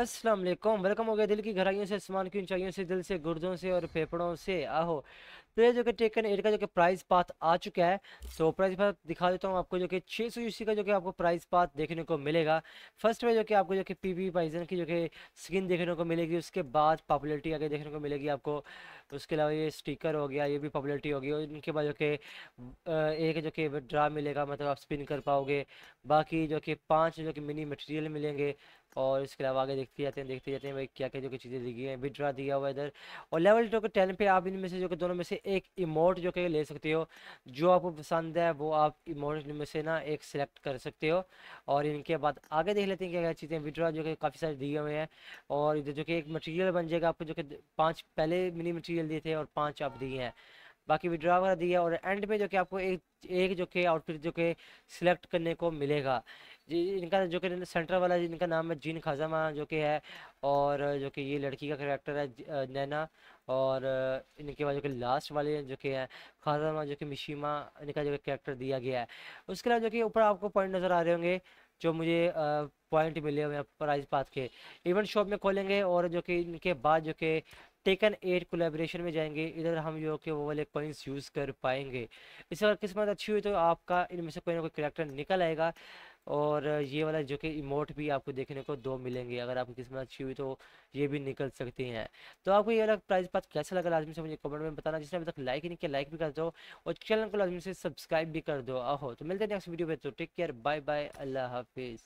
Aslam welcome हो गया दिल की घराइयों से आसमान की ऊंचाइयों से दिल से गुर्दों से और फेफड़ों से आहो तो ये जो कि टेकन एट का जो कि प्राइस पाथ आ चुका है तो प्राइस पाथ दिखा देता हूँ आपको जो कि छः सौ का जो कि आपको प्राइस पाथ देखने को मिलेगा फर्स्ट में जो कि आपको जो कि पी वी की जो कि स्किन देखने को मिलेगी उसके बाद पॉपुलरिटी आगे देखने को मिलेगी आपको उसके अलावा ये स्टिकर हो गया ये भी पॉपुलरिटी होगी और इनके बाद जो कि एक जो कि ड्रा मिलेगा मतलब आप स्पिन कर पाओगे बाकी जो कि पाँच जो कि मिनी मटेरियल मिलेंगे और इसके अलावा आगे देखते जाते हैं देखते जाते हैं भाई क्या क्या जो कि चीज़ें दी गई हैं विड्रा दिया हुआ इधर और लेवल जो कि टेन पे आप इनमें से जो कि दोनों में से एक इमोट जो कि ले सकते हो जो आपको पसंद है वो आप इमोट में से ना एक सिलेक्ट कर सकते हो और इनके बाद आगे देख लेते हैं क्या क्या चीज़ें विड्रा जो कि काफ़ी सारे दिए हुए हैं और इधर जो कि एक मटेरियल बन जाएगा आपको जो कि पाँच पहले मिनी मटेरियल दिए थे और पाँच आप दिए हैं बाकी विड्रा वगैरह दिया और एंड में जो कि आपको एक एक जो कि आउटफिट जो कि सिलेक्ट करने को मिलेगा जी इनका जो कि सेंटर वाला इनका नाम है जीन खाजामा जो कि है और जो कि ये लड़की का करेक्टर है नैना और इनके बाद जो कि लास्ट वाले जो कि है खाजामा जो कि मिशीमा इनका जो कि करेक्टर दिया गया है उसके अलावा जो कि ऊपर आपको पॉइंट नज़र आ रहे होंगे जो मुझे पॉइंट मिले हुए हैं प्राइज पाथ के इवेंट शॉप में खोलेंगे और जो कि इनके बाद जो कि टेकन एट कोलेब्रेशन में जाएंगे इधर हम जो कि वो वाले कॉइन्स यूज़ कर पाएंगे इससे अगर किस्मत अच्छी हुई तो आपका इनमें से कोई ना कोई करेक्टर निकल आएगा और ये वाला जो कि इमोट भी आपको देखने को दो मिलेंगे अगर आपकी किस्मत अच्छी हुई तो ये भी निकल सकती हैं तो आपको ये वाला प्राइस पास कैसा लगा लाजमी से मुझे कमेंट में बताना जिसने अभी तक लाइक नहीं किया लाइक भी कर दो और चैनल को लाजमी से सब्सक्राइब भी कर दो आहो तो मिलते हैं नेक्स्ट वीडियो में तो टेक केयर बाय बाय अल्लाह हाफिज़